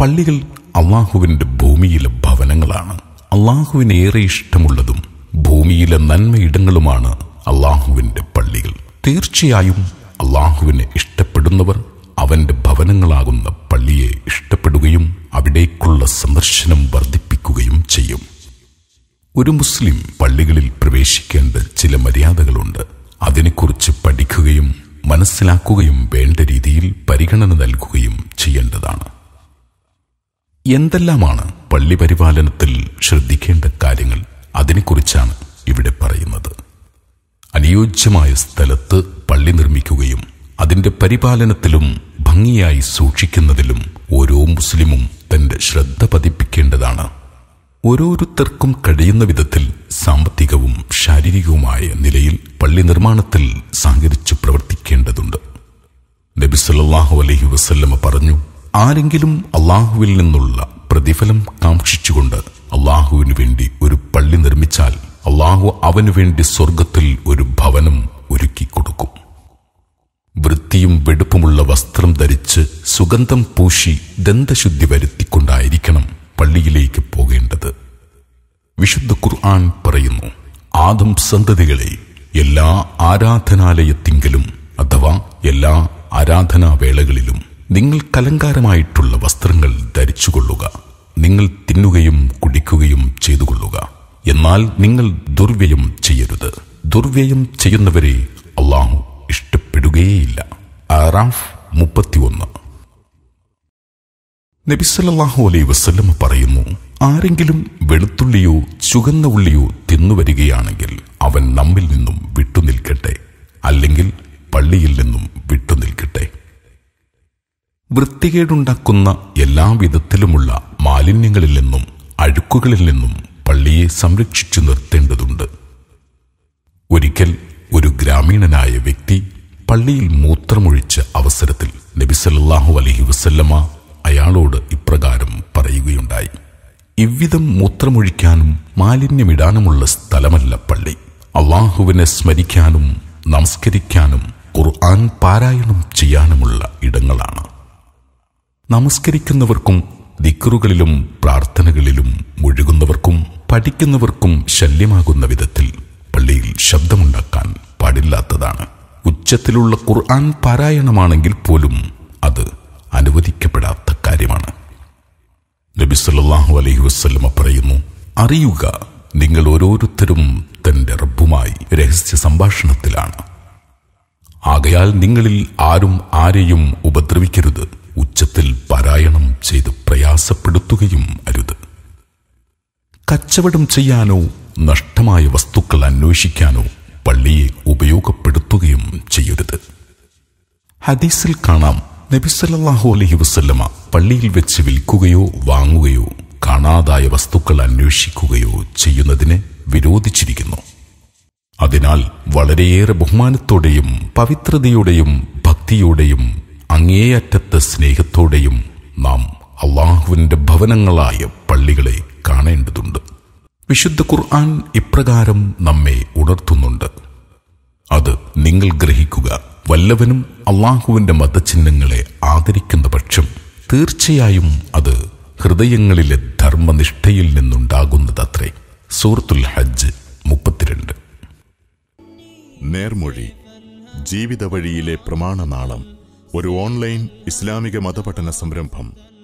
പള്ളികൾ അള്ളാഹുവിന്റെ ഭൂമിയിലെ ഭവനങ്ങളാണ് അള്ളാഹുവിന് ഏറെ ഇഷ്ടമുള്ളതും ഭൂമിയിലെ നന്മയിടങ്ങളുമാണ് അള്ളാഹുവിന്റെ പള്ളികൾ തീർച്ചയായും അള്ളാഹുവിനെ ഇഷ്ടപ്പെടുന്നവർ അവന്റെ ഭവനങ്ങളാകുന്ന പള്ളിയെ ഇഷ്ടപ്പെടുകയും അവിടേക്കുള്ള സന്ദർശനം വർദ്ധിപ്പിക്കുകയും ചെയ്യും ഒരു മുസ്ലിം പള്ളികളിൽ പ്രവേശിക്കേണ്ട ചില മര്യാദകളുണ്ട് അതിനെക്കുറിച്ച് പഠിക്കുകയും മനസ്സിലാക്കുകയും വേണ്ട രീതിയിൽ പരിഗണന നൽകുകയും ചെയ്യേണ്ടതാണ് എന്തെല്ലാമാണ് പള്ളി പരിപാലനത്തിൽ ശ്രദ്ധിക്കേണ്ട കാര്യങ്ങൾ അതിനെക്കുറിച്ചാണ് ഇവിടെ പറയുന്നത് അനുയോജ്യമായ സ്ഥലത്ത് പള്ളി നിർമ്മിക്കുകയും അതിന്റെ പരിപാലനത്തിലും ഭംഗിയായി സൂക്ഷിക്കുന്നതിലും ഓരോ മുസ്ലിമും തന്റെ ശ്രദ്ധ പതിപ്പിക്കേണ്ടതാണ് ഓരോരുത്തർക്കും കഴിയുന്ന വിധത്തിൽ സാമ്പത്തികവും ശാരീരികവുമായ നിലയിൽ പള്ളി നിർമ്മാണത്തിൽ സഹകരിച്ചു പ്രവർത്തിക്കേണ്ടതുണ്ട് നബിസല്ലാഹു അലഹി വസ്ല്ലമ പറഞ്ഞു ആരെങ്കിലും അള്ളാഹുവിൽ നിന്നുള്ള പ്രതിഫലം കാക്ഷിച്ചുകൊണ്ട് അള്ളാഹുവിനു വേണ്ടി ഒരു പള്ളി നിർമ്മിച്ചാൽ അള്ളാഹു അവനു വേണ്ടി സ്വർഗത്തിൽ ഒരു ഭവനം ഒരുക്കി കൊടുക്കും വൃത്തിയും വെടുപ്പുമുള്ള വസ്ത്രം ധരിച്ച് സുഗന്ധം പൂശി ദന്തശുദ്ധി വരുത്തിക്കൊണ്ടായിരിക്കണം പള്ളിയിലേക്ക് പോകേണ്ടത് വിശുദ്ധ ഖുർആൻ പറയുന്നു ആദം സന്തതികളെ എല്ലാ ആരാധനാലയത്തിങ്കിലും അഥവാ എല്ലാ ആരാധനാവേളകളിലും നിങ്ങൾ കലങ്കാരമായിട്ടുള്ള വസ്ത്രങ്ങൾ ധരിച്ചുകൊള്ളുക നിങ്ങൾ തിന്നുകയും കുടിക്കുകയും ചെയ്തുകൊള്ളുക എന്നാൽ നിങ്ങൾ ദുർവ്യയം ചെയ്യരുത് ദുർവ്യയം ചെയ്യുന്നവരെ അള്ളാഹു ഇഷ്ടപ്പെടുകയേയില്ല ആറാഫ് മുപ്പത്തിയൊന്ന് നബിസല്ലാഹു അലൈ വസ്ലം പറയുന്നു ആരെങ്കിലും വെളുത്തുള്ളിയോ ചുകന്ന ഉള്ളിയോ തിന്നുവരികയാണെങ്കിൽ അവൻ നമ്മിൽ നിന്നും വിട്ടുനിൽക്കട്ടെ അല്ലെങ്കിൽ പള്ളിയിൽ നിന്നും വിട്ടുനിൽക്കട്ടെ വൃത്തികേടുണ്ടാക്കുന്ന എല്ലാ വിധത്തിലുമുള്ള മാലിന്യങ്ങളിൽ നിന്നും അഴുക്കുകളിൽ നിന്നും പള്ളിയെ സംരക്ഷിച്ചു നിർത്തേണ്ടതുണ്ട് ഒരിക്കൽ ഒരു ഗ്രാമീണനായ വ്യക്തി പള്ളിയിൽ മൂത്രമൊഴിച്ച അവസരത്തിൽ നബിസല്ലാഹു അലഹി വസല്ലമ അയാളോട് ഇപ്രകാരം പറയുകയുണ്ടായി ഇவ்விதം മൂത്രമൊഴിക്കാനും മാലിന്യമിടാനുമുള്ള സ്ഥലമല്ല പള്ളി അള്ളാഹുവിനെ സ്മരിക്കാനും നമസ്കരിക്കാനും ഖുർആൻ പാരായണം ചെയ്യാനുമുള്ള ഇടങ്ങളാണ് നമസ്കരിക്കുന്നവർക്കും ദിക്റുകളിലും പ്രാർത്ഥനകളിലും മുഴുകുന്നവർക്കും പഠിക്കുന്നവർക്കും ശല്യമാകുന്ന വിധത്തിൽ പള്ളിയിൽ ശബ്ദമുണ്ടാക്കാൻ പാടില്ലാത്തതാണ് ഉച്ചത്തിലുള്ള ഖുർആൻ പാരായണമാണെങ്കിൽ പോലും അത് അനുവദിക്കപ്പെടാത്ത കാര്യമാണ് നബി സല്ലാഹു അലൈഹി വസ്ലമ പറയുന്നു അറിയുക നിങ്ങൾ ഓരോരുത്തരും തന്റെ റബ്ബുമായി രഹസ്യ സംഭാഷണത്തിലാണ് ആകയാൽ നിങ്ങളിൽ ആരും ആരെയും ഉപദ്രവിക്കരുത് ഉച്ചത്തിൽ പാരായണം ചെയ്ത് പ്രയാസപ്പെടുത്തുകയും അരുത് കച്ചവടം ചെയ്യാനോ നഷ്ടമായ വസ്തുക്കൾ അന്വേഷിക്കാനോ പള്ളിയെ ഉപയോഗപ്പെടുത്തുകയും ചെയ്യരുത് ഹദീസിൽ കാണാം നബിസല്ലാഹു അലഹി വസ്ല്ലമ പള്ളിയിൽ വെച്ച് വിൽക്കുകയോ വാങ്ങുകയോ കാണാതായ വസ്തുക്കൾ അന്വേഷിക്കുകയോ ചെയ്യുന്നതിനെ വിരോധിച്ചിരിക്കുന്നു അതിനാൽ വളരെയേറെ ബഹുമാനത്തോടെയും പവിത്രതയോടെയും ഭക്തിയോടെയും അങ്ങേയറ്റത്തെ സ്നേഹത്തോടെയും നാം അള്ളാഹുവിന്റെ ഭവനങ്ങളായ പള്ളികളെ കാണേണ്ടതുണ്ട് വിശുദ്ധ ഖുർആൻ ഇപ്രകാരം നമ്മെ ഉണർത്തുന്നുണ്ട് അത് നിങ്ങൾ ഗ്രഹിക്കുക വല്ലവനും അള്ളാഹുവിന്റെ മതചിഹ്നങ്ങളെ ആദരിക്കുന്ന പക്ഷം തീർച്ചയായും അത് ഹൃദയങ്ങളിലെ ധർമ്മനിഷ്ഠയിൽ നിന്നുണ്ടാകുന്നതത്രേ സൂറത്തുൽ ഹജ്ജ് മുപ്പത്തിരണ്ട് നേർമൊഴി ജീവിത വഴിയിലെ പ്രമാണനാളം ഒരു ഓൺലൈൻ ഇസ്ലാമിക മതപഠന സംരംഭം